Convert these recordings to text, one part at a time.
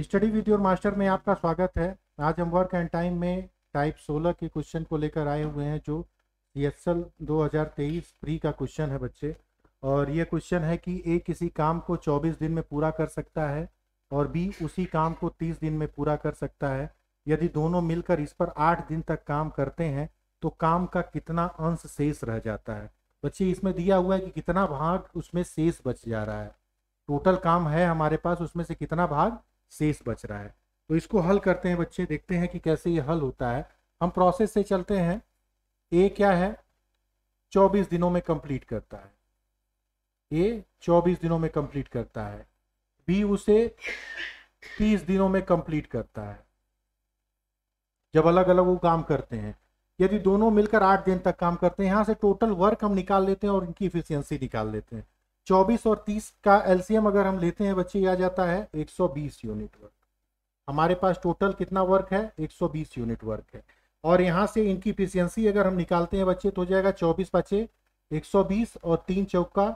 study with your master में आपका स्वागत है आज हम वर्क एंड टाइम में टाइप 16 के क्वेश्चन को लेकर आए हुए हैं जो सी एस एल दो प्री का क्वेश्चन है बच्चे और ये क्वेश्चन है कि ए किसी काम को 24 दिन में पूरा कर सकता है और बी उसी काम को 30 दिन में पूरा कर सकता है यदि दोनों मिलकर इस पर आठ दिन तक काम करते हैं तो काम का कितना अंश शेष रह जाता है बच्चे इसमें दिया हुआ है कि कितना भाग उसमें शेष बच जा रहा है टोटल काम है हमारे पास उसमें से कितना भाग शेष बच रहा है तो इसको हल करते हैं बच्चे देखते हैं कि कैसे ये हल होता है हम प्रोसेस से चलते हैं ए क्या है 24 दिनों में कंप्लीट करता है ए 24 दिनों में कंप्लीट करता है बी उसे 30 दिनों में कंप्लीट करता है जब अलग अलग वो काम करते हैं यदि दोनों मिलकर आठ दिन तक काम करते हैं यहाँ से टोटल वर्क हम निकाल लेते हैं और इनकी इफिशियंसी निकाल लेते हैं 24 और 30 का एलसीएम अगर हम लेते हैं बच्चे आ जाता है 120 यूनिट वर्क हमारे पास टोटल कितना वर्क है 120 यूनिट वर्क है और यहाँ से इनकी इफिशियंसी अगर हम निकालते हैं बच्चे तो हो जाएगा 24 बचे 120 और तीन चौका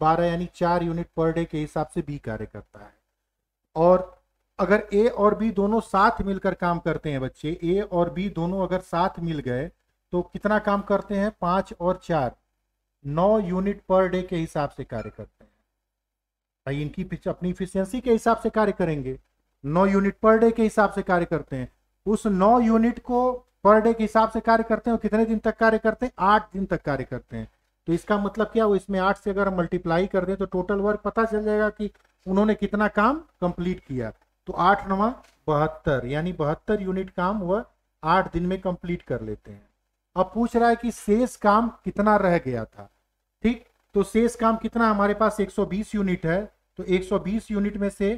बारह यानी चार यूनिट पर डे के हिसाब से बी कार्य करता है और अगर ए और बी दोनों साथ मिलकर काम करते हैं बच्चे ए और बी दोनों अगर साथ मिल गए तो कितना काम करते हैं पाँच और चार नौ यूनिट पर डे के हिसाब से कार्य करते हैं भाई इनकी अपनी इफिशियंसी के हिसाब से कार्य करेंगे नौ यूनिट पर डे के हिसाब से कार्य करते हैं उस नौ यूनिट को पर डे के हिसाब से कार्य करते हैं और कितने दिन तक कार्य करते हैं आठ दिन तक कार्य करते हैं तो इसका मतलब क्या वो इसमें आठ से अगर मल्टीप्लाई कर दें तो टोटल वर्क पता चल जाएगा कि उन्होंने कितना काम कंप्लीट किया तो आठ नवा बहत्तर यानी बहत्तर यूनिट काम वह आठ दिन में कंप्लीट कर लेते हैं अब पूछ रहा है कि शेष काम कितना रह गया था ठीक तो शेष काम कितना हमारे पास 120 यूनिट है तो 120 यूनिट में से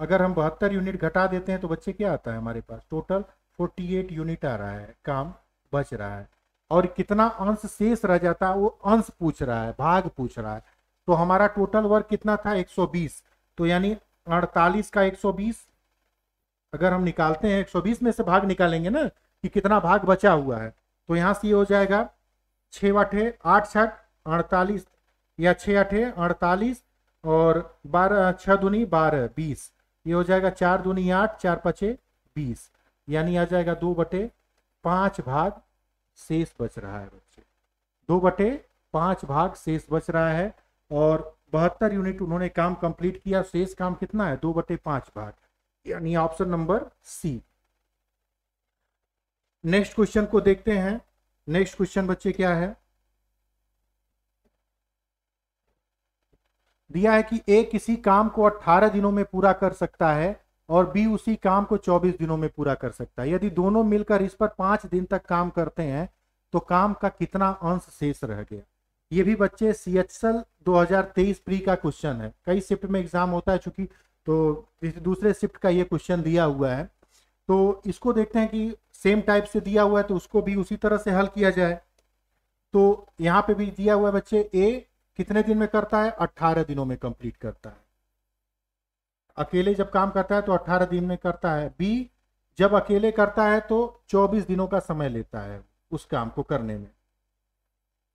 अगर हम बहत्तर यूनिट घटा देते हैं तो बच्चे क्या आता है हमारे पास टोटल 48 यूनिट आ रहा है काम बच रहा है और कितना अंश शेष रह जाता है वो अंश पूछ रहा है भाग पूछ रहा है तो हमारा टोटल वर्क कितना था 120 तो यानी 48 का 120 अगर हम निकालते हैं 120 में से भाग निकालेंगे ना कि कितना भाग बचा हुआ है तो यहाँ से ये हो जाएगा छः बटे आठ छठ अड़तालीस या छः अठे अड़तालीस और बारह छः दुनी बारह बीस ये हो जाएगा चार दुनी आठ चार पचे बीस यानी आ जाएगा दो बटे पाँच भाग शेष बच रहा है बच्चे दो बटे पाँच भाग शेष बच रहा है और बहत्तर यूनिट उन्होंने काम कंप्लीट किया शेष काम कितना है दो बटे पाँच भाग यानी option number C next question को देखते हैं नेक्स्ट क्वेश्चन बच्चे क्या है दिया है कि ए किसी काम को 18 दिनों में पूरा कर सकता है और बी उसी काम को 24 दिनों में पूरा कर सकता है यदि दोनों मिलकर इस पर पांच दिन तक काम करते हैं तो काम का कितना अंश शेष रह गया ये भी बच्चे सी एच एल दो प्री का क्वेश्चन है कई शिफ्ट में एग्जाम होता है चूंकि तो दूसरे शिफ्ट का ये क्वेश्चन दिया हुआ है तो इसको देखते हैं कि सेम टाइप से दिया हुआ है तो उसको भी उसी तरह से हल किया जाए तो यहाँ पे भी दिया हुआ है बच्चे ए कितने दिन में करता है अट्ठारह दिनों में कंप्लीट करता है अकेले जब काम करता है तो अट्ठारह दिन में करता है बी जब अकेले करता है तो चौबीस दिनों का समय लेता है उस काम को करने में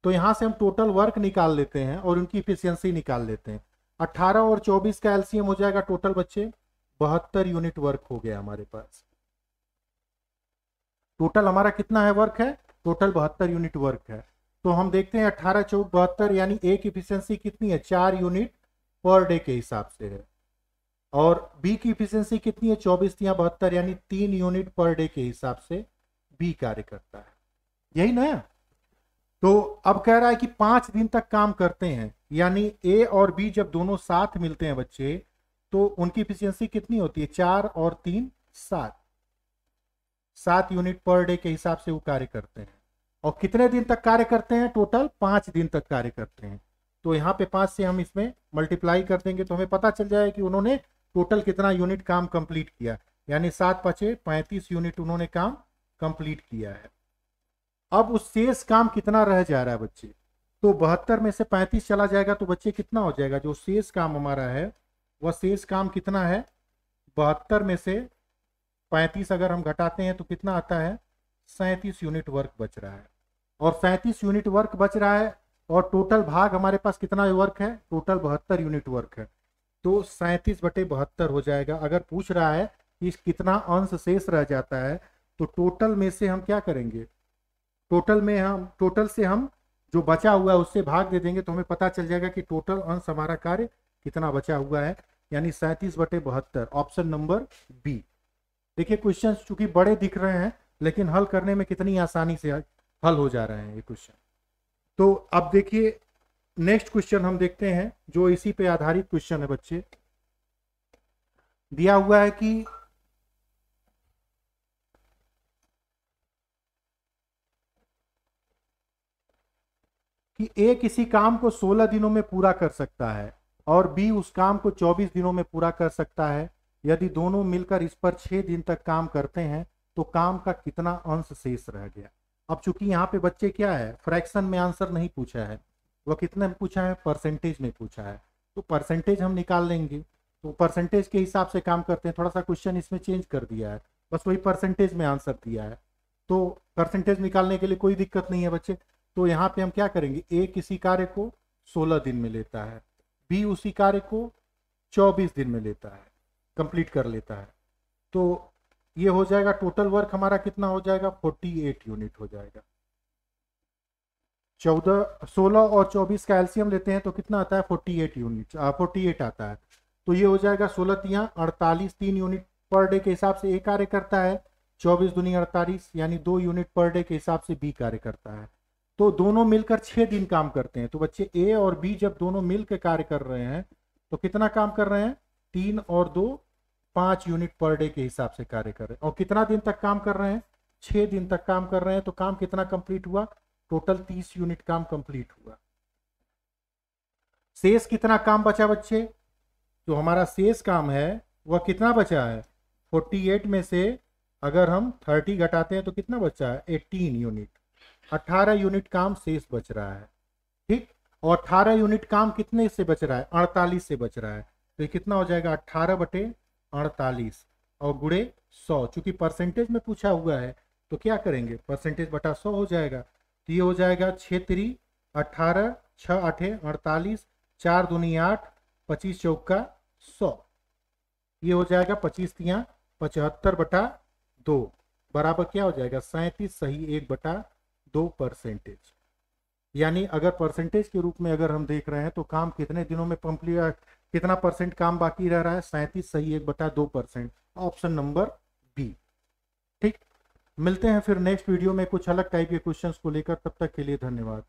तो यहाँ से हम टोटल वर्क निकाल लेते हैं और उनकी इफिशियंसी निकाल लेते हैं अट्ठारह और चौबीस का एलसीएम हो जाएगा टोटल बच्चे बहत्तर यूनिट वर्क हो गया हमारे पास टोटल हमारा कितना है वर्क है टोटल बहत्तर यूनिट वर्क है तो हम देखते हैं अट्ठारह चौक बहत्तर यानी ए की इफिशियंसी कितनी है चार यूनिट पर डे के हिसाब से है और बी की इफिशियंसी कितनी है चौबीस या बहत्तर यानी तीन यूनिट पर डे के हिसाब से बी कार्य करता है यही ना तो अब कह रहा है कि पांच दिन तक काम करते हैं यानी ए और बी जब दोनों साथ मिलते हैं बच्चे तो उनकी इफिशियंसी कितनी होती है चार और तीन सात सात यूनिट पर डे के हिसाब से वो कार्य करते हैं और कितने दिन तक कार्य करते हैं टोटल पाँच दिन तक कार्य करते हैं तो यहाँ पे पाँच से हम इसमें मल्टीप्लाई कर देंगे तो हमें पता चल जाएगा कि उन्होंने टोटल कितना यूनिट काम कंप्लीट किया यानी सात पचे पैंतीस यूनिट उन्होंने काम कंप्लीट किया है अब उस शेष काम कितना रह जा रहा है बच्चे तो बहत्तर में से पैंतीस चला जाएगा तो बच्चे कितना हो जाएगा जो शेष काम हमारा है वह शेष काम कितना है बहत्तर में से पैंतीस अगर हम घटाते हैं तो कितना आता है सैंतीस यूनिट वर्क बच रहा है और सैंतीस यूनिट वर्क बच रहा है और टोटल भाग हमारे पास कितना वर्क है टोटल बहत्तर यूनिट वर्क है तो सैंतीस बटे बहत्तर हो जाएगा अगर पूछ रहा है कि कितना अंश शेष रह जाता है तो टोटल में से हम क्या करेंगे टोटल में हम टोटल से हम जो बचा हुआ है उससे भाग दे देंगे तो हमें पता चल जाएगा कि टोटल अंश हमारा कार्य कितना बचा हुआ है यानी सैंतीस बटे बहत्तर ऑप्शन नंबर बी देखिए क्वेश्चन चूंकि बड़े दिख रहे हैं लेकिन हल करने में कितनी आसानी से हल हो जा रहे हैं ये क्वेश्चन तो अब देखिए नेक्स्ट क्वेश्चन हम देखते हैं जो इसी पे आधारित क्वेश्चन है बच्चे दिया हुआ है कि कि ए किसी काम को 16 दिनों में पूरा कर सकता है और बी उस काम को 24 दिनों में पूरा कर सकता है यदि दोनों मिलकर इस पर छह दिन तक काम करते हैं तो काम का कितना अंश शेष रह गया अब चूंकि यहाँ पे बच्चे क्या है फ्रैक्शन में आंसर नहीं पूछा है वह कितने में पूछा है परसेंटेज में पूछा है तो परसेंटेज हम निकाल लेंगे तो परसेंटेज के हिसाब से काम करते हैं थोड़ा सा क्वेश्चन इसमें चेंज कर दिया है बस वही परसेंटेज में आंसर दिया है तो परसेंटेज निकालने के लिए कोई दिक्कत नहीं है बच्चे तो यहाँ पे हम क्या करेंगे ए किसी कार्य को सोलह दिन में लेता है बी उसी कार्य को चौबीस दिन में लेता है कंप्लीट कर लेता है तो ये हो जाएगा टोटल वर्क हमारा कितना हो जाएगा 48 यूनिट हो जाएगा चौदह सोलह और चौबीस का एल्सियम लेते हैं तो कितना आता है 48 यूनिट फोर्टी एट आता है तो ये हो जाएगा सोलह तिया अड़तालीस तीन यूनिट पर डे के हिसाब से ए कार्य करता है चौबीस दुनिया अड़तालीस यानी दो यूनिट पर डे के हिसाब से बी कार्य करता है तो दोनों मिलकर छः दिन काम करते हैं तो बच्चे ए और बी जब दोनों मिलकर कार्य कर रहे हैं तो कितना काम कर रहे हैं तीन और दो पांच यूनिट पर डे के हिसाब से कार्य कर रहे हैं और कितना दिन तक काम कर रहे हैं छह दिन तक काम कर रहे हैं तो काम कितना कंप्लीट हुआ टोटल तीस यूनिट काम कंप्लीट हुआ शेष कितना काम बचा बच्चे जो हमारा शेष काम है वह कितना बचा है फोर्टी एट में से अगर हम थर्टी घटाते हैं तो कितना बचा है एटीन यूनिट अट्ठारह यूनिट काम शेष बच रहा है ठीक और अट्ठारह यूनिट काम कितने से बच रहा है अड़तालीस से बच रहा है तो कितना हो जाएगा अट्ठारह बटे अड़तालीस और गुड़े सौ चूंकि परसेंटेज में पूछा हुआ है तो क्या करेंगे परसेंटेज बटा सौ हो जाएगा तो ये हो जाएगा त्री अट्ठारह छ आठे अड़तालीस चार दूनी आठ पच्चीस चौका सौ ये हो जाएगा पच्चीस तिया पचहत्तर बटा दो बराबर क्या हो जाएगा सैंतीस सही एक बटा दो परसेंटेज यानी अगर परसेंटेज के रूप में अगर हम देख रहे हैं तो काम कितने दिनों में कंप्लीट कितना परसेंट काम बाकी रह रहा है सैंतीस सही एक बटा दो परसेंट ऑप्शन नंबर बी ठीक मिलते हैं फिर नेक्स्ट वीडियो में कुछ अलग टाइप के क्वेश्चंस को लेकर तब तक के लिए धन्यवाद